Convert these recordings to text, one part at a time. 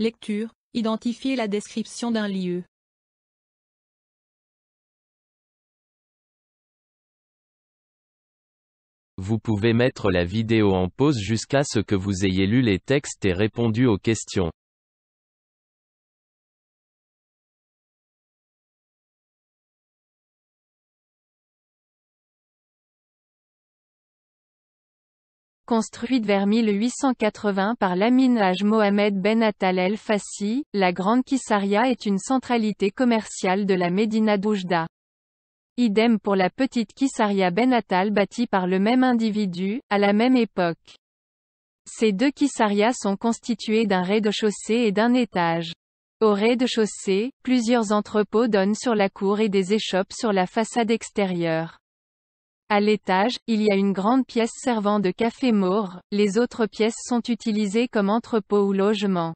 Lecture, identifier la description d'un lieu. Vous pouvez mettre la vidéo en pause jusqu'à ce que vous ayez lu les textes et répondu aux questions. construite vers 1880 par l'Amin Mohamed Ben Attal El Fassi, la Grande Kissaria est une centralité commerciale de la Médina d'Oujda. Idem pour la Petite Kissaria Ben Attal bâtie par le même individu, à la même époque. Ces deux Kissarias sont constituées d'un rez-de-chaussée et d'un étage. Au rez-de-chaussée, plusieurs entrepôts donnent sur la cour et des échoppes sur la façade extérieure. À l'étage, il y a une grande pièce servant de café maure, les autres pièces sont utilisées comme entrepôt ou logement.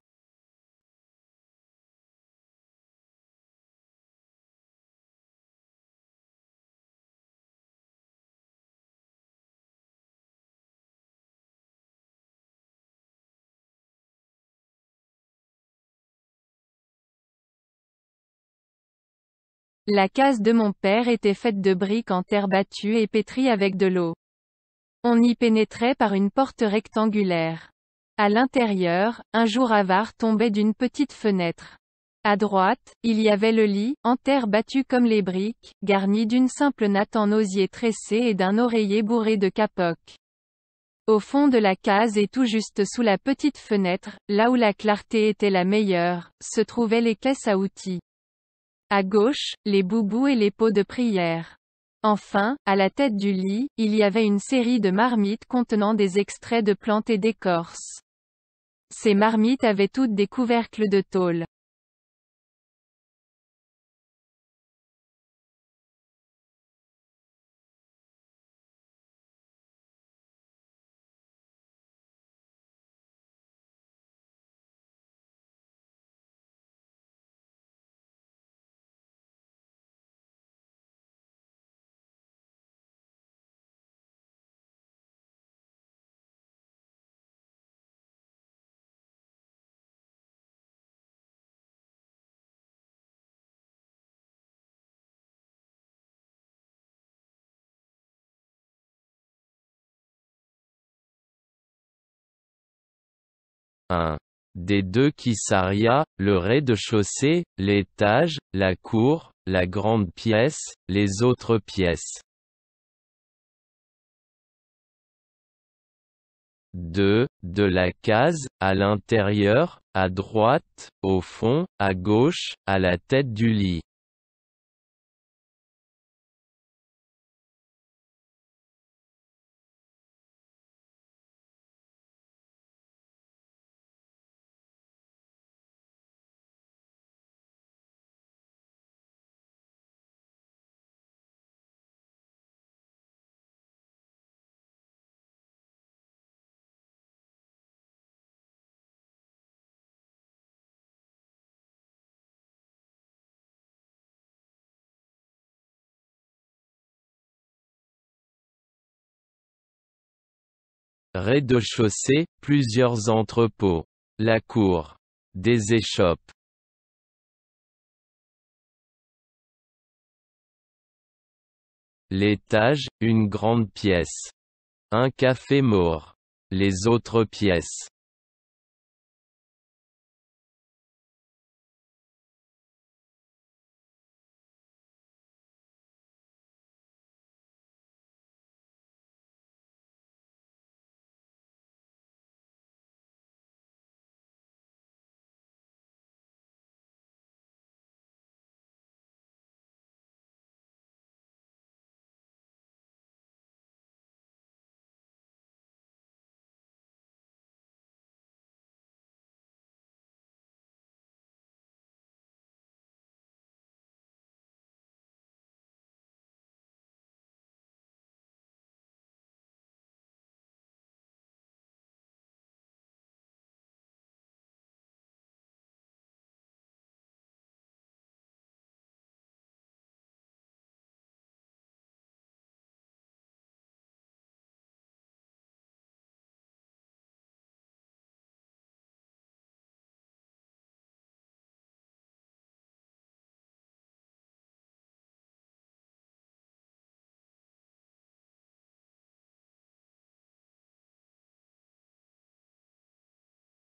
La case de mon père était faite de briques en terre battue et pétrie avec de l'eau. On y pénétrait par une porte rectangulaire. À l'intérieur, un jour avare tombait d'une petite fenêtre. À droite, il y avait le lit, en terre battue comme les briques, garni d'une simple natte en osier tressé et d'un oreiller bourré de capoc. Au fond de la case et tout juste sous la petite fenêtre, là où la clarté était la meilleure, se trouvaient les caisses à outils. À gauche, les boubous et les pots de prière. Enfin, à la tête du lit, il y avait une série de marmites contenant des extraits de plantes et d'écorces. Ces marmites avaient toutes des couvercles de tôle. 1. Des deux Kissaria, le rez-de-chaussée, l'étage, la cour, la grande pièce, les autres pièces. 2. De la case, à l'intérieur, à droite, au fond, à gauche, à la tête du lit. Rez-de-chaussée, plusieurs entrepôts. La cour. Des échoppes. L'étage, une grande pièce. Un café mort. Les autres pièces.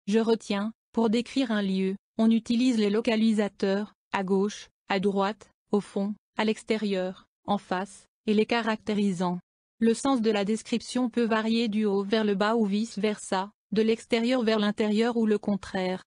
Je retiens, pour décrire un lieu, on utilise les localisateurs, à gauche, à droite, au fond, à l'extérieur, en face, et les caractérisant. Le sens de la description peut varier du haut vers le bas ou vice-versa, de l'extérieur vers l'intérieur ou le contraire.